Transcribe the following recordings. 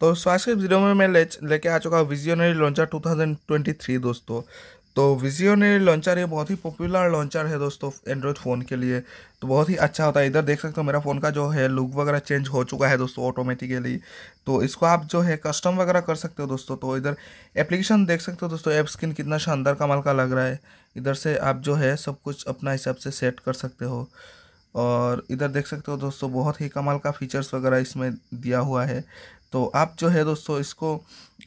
तो स्वास्थ्य वीडियो में मैं ले लेके आ चुका हूँ विजियोनरी लॉन्चर 2023 दोस्तों तो विजियोनरी लॉन्चर ये बहुत ही पॉपुलर लॉन्चर है दोस्तों एंड्रॉयड फ़ोन के लिए तो बहुत ही अच्छा होता है इधर देख सकते हो मेरा फ़ोन का जो है लुक वगैरह चेंज हो चुका है दोस्तों ऑटोमेटिकली तो इसको आप जो है कस्टम वगैरह कर सकते हो दोस्तों तो इधर एप्लीकेशन देख सकते हो दोस्तों ऐप स्किन कितना शानदार कमाल का लग रहा है इधर से आप जो है सब कुछ अपना हिसाब से सेट कर सकते हो और इधर देख सकते हो दोस्तों बहुत ही कमाल का फीचर्स वगैरह इसमें दिया हुआ है तो आप जो है दोस्तों इसको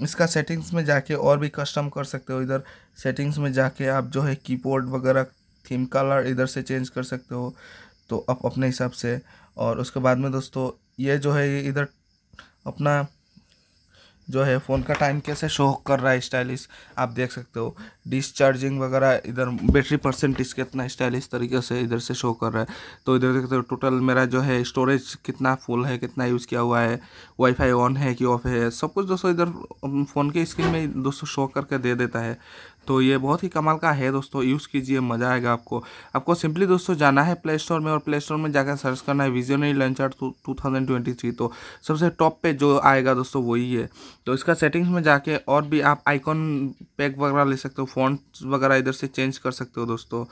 इसका सेटिंग्स में जाके और भी कस्टम कर सकते हो इधर सेटिंग्स में जाके आप जो है कीबोर्ड वगैरह थीम कलर इधर से चेंज कर सकते हो तो आप अपने हिसाब से और उसके बाद में दोस्तों ये जो है ये इधर अपना जो है फ़ोन का टाइम कैसे शो कर रहा है स्टाइलिश आप देख सकते हो डिस्चार्जिंग वगैरह इधर बैटरी परसेंटेज कितना स्टाइलिश तरीके से इधर से शो कर रहा है तो इधर देखते हो टोटल मेरा जो है स्टोरेज कितना फुल है कितना यूज़ किया हुआ है वाईफाई ऑन है कि ऑफ है सब कुछ दोस्तों इधर फ़ोन के स्क्रीन में दोस्तों शो करके दे देता है तो ये बहुत ही कमाल का है दोस्तों यूज़ कीजिए मज़ा आएगा आपको आपको सिंपली दोस्तों जाना है प्ले स्टोर में और प्ले स्टोर में जाकर सर्च करना है visionary launcher two thousand twenty three तो सबसे टॉप पे जो आएगा दोस्तों वही है तो इसका सेटिंग्स में जाके और भी आप आइकॉन पैक वगैरह ले सकते हो फोन वगैरह इधर से चेंज कर सकते हो दोस्तों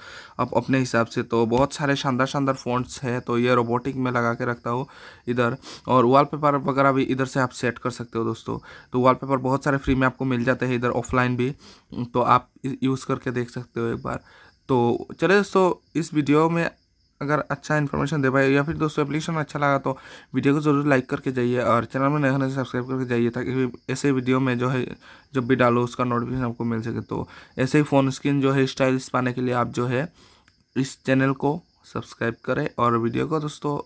आप अपने हिसाब से तो बहुत सारे शानदार शानदार फ़ॉन्ट्स है तो ये रोबोटिक में लगा के रखता हो इधर और वॉलपेपर वगैरह भी इधर से आप सेट कर सकते हो दोस्तों तो वॉलपेपर बहुत सारे फ्री में आपको मिल जाते हैं इधर ऑफलाइन भी तो आप आप यूज़ करके देख सकते हो एक बार तो चले दोस्तों इस वीडियो में अगर अच्छा इन्फॉर्मेशन दे पाए या फिर दोस्तों एप्लीकेशन अच्छा लगा तो वीडियो को ज़रूर लाइक करके जाइए और चैनल में नए होने से सब्सक्राइब करके जाइए ताकि ऐसे वीडियो में जो है जब भी डालो उसका नोटिफिकेशन आपको मिल सके तो ऐसे ही फ़ोन स्क्रीन जो है स्टाइल्स पाने के लिए आप जो है इस चैनल को सब्सक्राइब करें और वीडियो को दोस्तों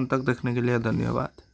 अंत तक देखने के लिए धन्यवाद